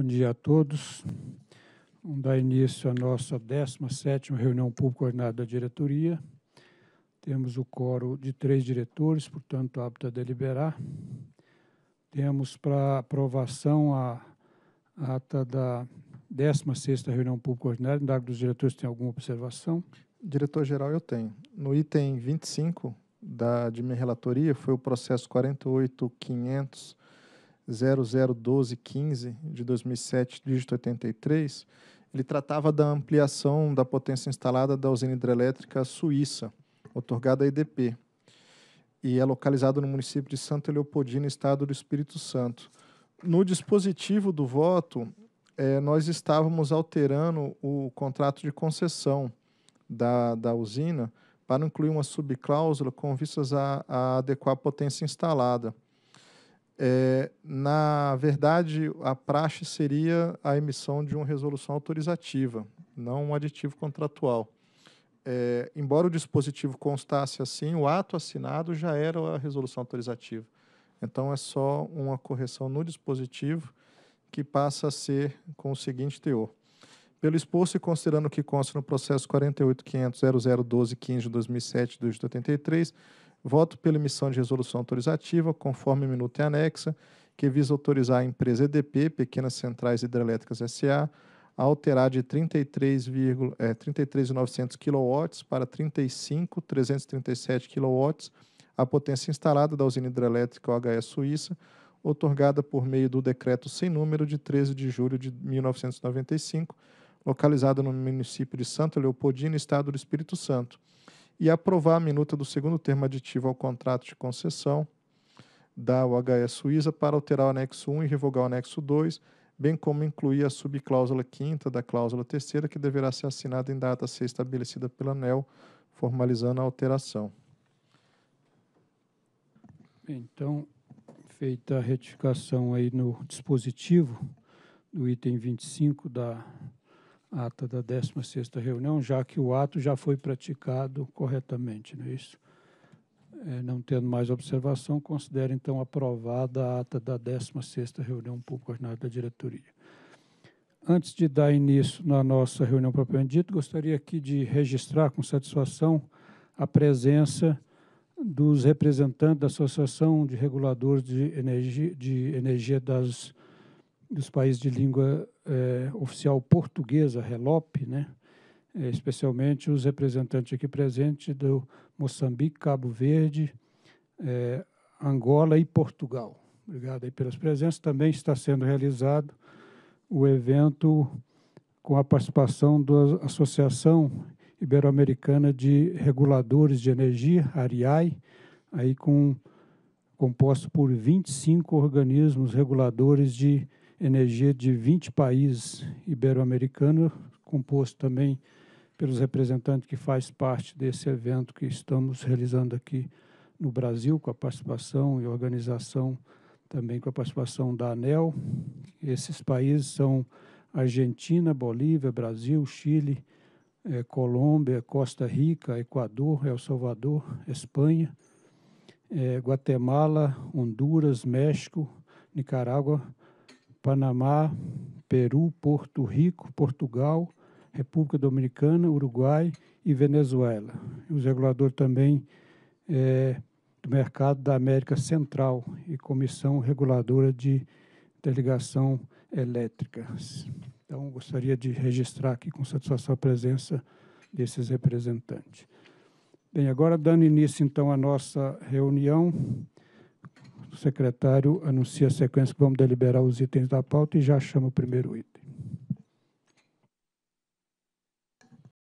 Bom dia a todos. Vamos dar início à nossa 17 reunião pública ordinária da diretoria. Temos o coro de três diretores, portanto, apto a é deliberar. Temos para aprovação a ata da 16 reunião pública ordinária. Indago dos diretores tem alguma observação? Diretor-geral, eu tenho. No item 25 da, de minha relatoria, foi o processo 48500 001215 de 2007, dígito 83, ele tratava da ampliação da potência instalada da usina hidrelétrica suíça, otorgada à EDP, e é localizado no município de Santa Leopoldina, estado do Espírito Santo. No dispositivo do voto, é, nós estávamos alterando o contrato de concessão da, da usina para incluir uma subcláusula com vistas a, a adequar a potência instalada. É, na verdade, a praxe seria a emissão de uma resolução autorizativa, não um aditivo contratual. É, embora o dispositivo constasse assim, o ato assinado já era a resolução autorizativa. Então, é só uma correção no dispositivo que passa a ser com o seguinte teor. Pelo exposto e considerando que consta no processo 48.500.0012.15 de 2007 do 83, Voto pela emissão de resolução autorizativa, conforme o minuto em anexa, que visa autorizar a empresa EDP, Pequenas Centrais Hidrelétricas S.A., a alterar de é, 33.900 kW para 35.337 kW a potência instalada da usina hidrelétrica OHS Suíça, otorgada por meio do decreto sem número de 13 de julho de 1995, localizada no município de Santo Leopoldina, estado do Espírito Santo e aprovar a minuta do segundo termo aditivo ao contrato de concessão da UHE Suíça para alterar o anexo 1 e revogar o anexo 2, bem como incluir a subcláusula quinta da cláusula terceira, que deverá ser assinada em data a ser estabelecida pela ANEL, formalizando a alteração. Então, feita a retificação aí no dispositivo do item 25 da ata da 16ª reunião, já que o ato já foi praticado corretamente, não é isso? É, não tendo mais observação, considero então aprovada a ata da 16ª reunião público-ordinária da diretoria. Antes de dar início na nossa reunião propriamente dita, gostaria aqui de registrar com satisfação a presença dos representantes da Associação de Reguladores de Energia, de energia das dos países de língua é, oficial portuguesa, RELOP, né? É, especialmente os representantes aqui presentes do Moçambique, Cabo Verde, é, Angola e Portugal. Obrigado aí pelas presenças. Também está sendo realizado o evento com a participação da Associação Ibero-Americana de Reguladores de Energia, ARIAI, aí com composto por 25 organismos reguladores de energia de 20 países ibero-americanos, composto também pelos representantes que faz parte desse evento que estamos realizando aqui no Brasil, com a participação e organização também com a participação da ANEL. Esses países são Argentina, Bolívia, Brasil, Chile, eh, Colômbia, Costa Rica, Equador, El Salvador, Espanha, eh, Guatemala, Honduras, México, Nicarágua, Panamá, Peru, Porto Rico, Portugal, República Dominicana, Uruguai e Venezuela. Os reguladores também é, do mercado da América Central e Comissão Reguladora de Delegação Elétrica. Então, gostaria de registrar aqui com satisfação a presença desses representantes. Bem, agora dando início então à nossa reunião, o secretário anuncia a sequência que vamos deliberar os itens da pauta e já chama o primeiro item.